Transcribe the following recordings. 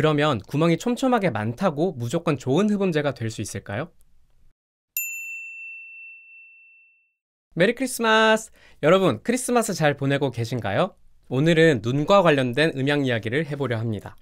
그러면 구멍이 촘촘하게 많다고 무조건 좋은 흡음재가 될 수 있을까요? 메리 크리스마스! 여러분, 크리스마스 잘 보내고 계신가요? 오늘은 눈과 관련된 음향 이야기를 해보려 합니다.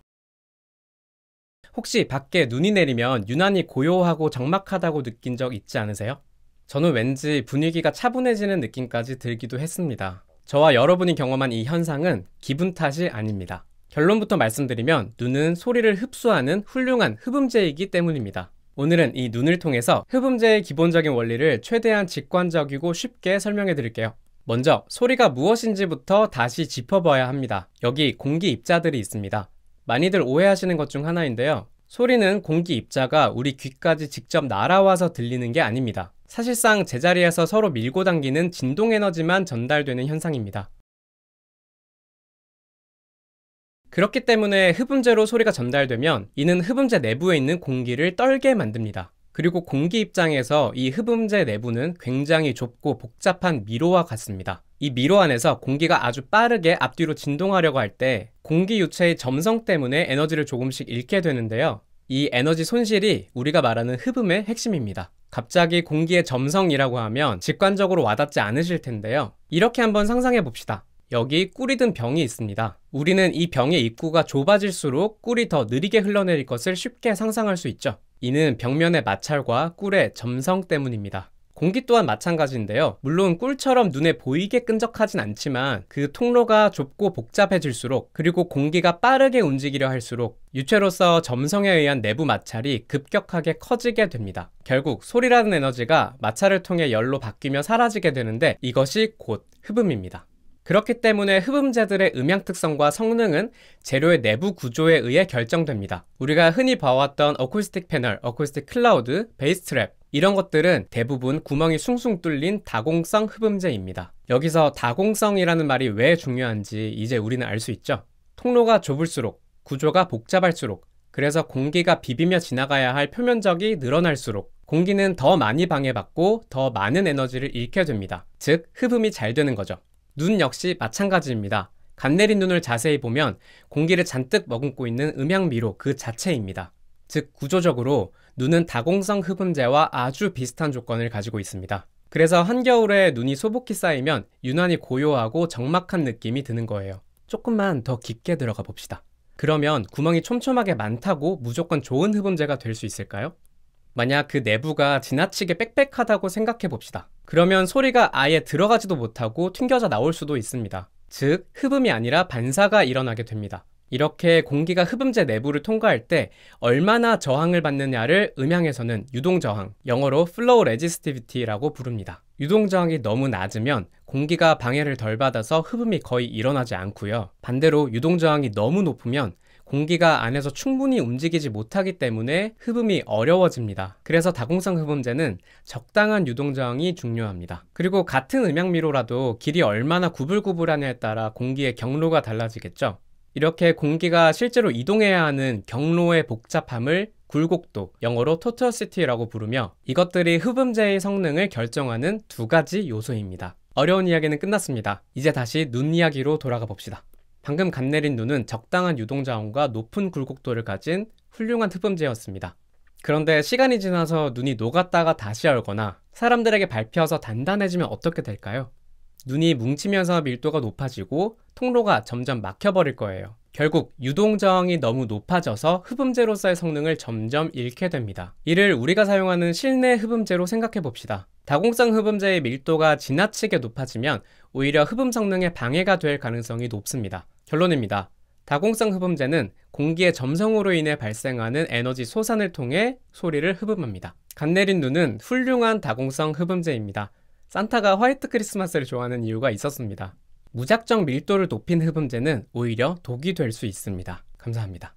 혹시 밖에 눈이 내리면 유난히 고요하고 적막하다고 느낀 적 있지 않으세요? 저는 왠지 분위기가 차분해지는 느낌까지 들기도 했습니다. 저와 여러분이 경험한 이 현상은 기분 탓이 아닙니다. 결론부터 말씀드리면 눈은 소리를 흡수하는 훌륭한 흡음재이기 때문입니다. 오늘은 이 눈을 통해서 흡음재의 기본적인 원리를 최대한 직관적이고 쉽게 설명해 드릴게요. 먼저 소리가 무엇인지부터 다시 짚어봐야 합니다. 여기 공기 입자들이 있습니다. 많이들 오해하시는 것 중 하나인데요. 소리는 공기 입자가 우리 귀까지 직접 날아와서 들리는 게 아닙니다. 사실상 제자리에서 서로 밀고 당기는 진동 에너지만 전달되는 현상입니다. 그렇기 때문에 흡음재로 소리가 전달되면 이는 흡음재 내부에 있는 공기를 떨게 만듭니다. 그리고 공기 입장에서 이 흡음재 내부는 굉장히 좁고 복잡한 미로와 같습니다. 이 미로 안에서 공기가 아주 빠르게 앞뒤로 진동하려고 할 때 공기 유체의 점성 때문에 에너지를 조금씩 잃게 되는데요. 이 에너지 손실이 우리가 말하는 흡음의 핵심입니다. 갑자기 공기의 점성이라고 하면 직관적으로 와닿지 않으실 텐데요. 이렇게 한번 상상해 봅시다. 여기 꿀이 든 병이 있습니다. 우리는 이 병의 입구가 좁아질수록 꿀이 더 느리게 흘러내릴 것을 쉽게 상상할 수 있죠. 이는 벽면의 마찰과 꿀의 점성 때문입니다. 공기 또한 마찬가지인데요. 물론 꿀처럼 눈에 보이게 끈적하진 않지만 그 통로가 좁고 복잡해질수록 그리고 공기가 빠르게 움직이려 할수록 유체로서 점성에 의한 내부 마찰이 급격하게 커지게 됩니다. 결국 소리라는 에너지가 마찰을 통해 열로 바뀌며 사라지게 되는데 이것이 곧 흡음입니다. 그렇기 때문에 흡음재들의 음향 특성과 성능은 재료의 내부 구조에 의해 결정됩니다. 우리가 흔히 봐왔던 어쿠스틱 패널, 어쿠스틱 클라우드, 베이스 트랩 이런 것들은 대부분 구멍이 숭숭 뚫린 다공성 흡음재입니다. 여기서 다공성이라는 말이 왜 중요한지 이제 우리는 알 수 있죠. 통로가 좁을수록 구조가 복잡할수록 그래서 공기가 비비며 지나가야 할 표면적이 늘어날수록 공기는 더 많이 방해받고 더 많은 에너지를 잃게 됩니다. 즉, 흡음이 잘 되는 거죠. 눈 역시 마찬가지입니다. 감 내린 눈을 자세히 보면 공기를 잔뜩 머금고 있는 음향미로 그 자체입니다. 즉, 구조적으로 눈은 다공성 흡음제와 아주 비슷한 조건을 가지고 있습니다. 그래서 한겨울에 눈이 소복히 쌓이면 유난히 고요하고 적막한 느낌이 드는 거예요. 조금만 더 깊게 들어가 봅시다. 그러면 구멍이 촘촘하게 많다고 무조건 좋은 흡음제가될 수 있을까요? 만약 그 내부가 지나치게 빽빽하다고 생각해 봅시다. 그러면 소리가 아예 들어가지도 못하고 튕겨져 나올 수도 있습니다. 즉, 흡음이 아니라 반사가 일어나게 됩니다. 이렇게 공기가 흡음재 내부를 통과할 때 얼마나 저항을 받느냐를 음향에서는 유동저항, 영어로 flow resistivity라고 부릅니다. 유동저항이 너무 낮으면 공기가 방해를 덜 받아서 흡음이 거의 일어나지 않고요. 반대로 유동저항이 너무 높으면 공기가 안에서 충분히 움직이지 못하기 때문에 흡음이 어려워집니다. 그래서 다공성 흡음제는 적당한 유동 저항이 중요합니다. 그리고 같은 음향미로라도 길이 얼마나 구불구불하냐에 따라 공기의 경로가 달라지겠죠. 이렇게 공기가 실제로 이동해야 하는 경로의 복잡함을 굴곡도, 영어로 토터시티라고 부르며 이것들이 흡음제의 성능을 결정하는 두 가지 요소입니다. 어려운 이야기는 끝났습니다. 이제 다시 눈 이야기로 돌아가 봅시다. 방금 갓 내린 눈은 적당한 유동자원과 높은 굴곡도를 가진 훌륭한 흡음제였습니다 그런데 시간이 지나서 눈이 녹았다가 다시 얼거나 사람들에게 밟혀서 단단해지면 어떻게 될까요? 눈이 뭉치면서 밀도가 높아지고 통로가 점점 막혀버릴 거예요. 결국 유동저항이 너무 높아져서 흡음제로서의 성능을 점점 잃게 됩니다. 이를 우리가 사용하는 실내 흡음제로 생각해 봅시다. 다공성 흡음제의 밀도가 지나치게 높아지면 오히려 흡음 성능에 방해가 될 가능성이 높습니다. 결론입니다. 다공성 흡음재는 공기의 점성으로 인해 발생하는 에너지 소산을 통해 소리를 흡음합니다. 갓 내린 눈은 훌륭한 다공성 흡음재입니다. 산타가 화이트 크리스마스를 좋아하는 이유가 있었습니다. 무작정 밀도를 높인 흡음재는 오히려 독이 될 수 있습니다. 감사합니다.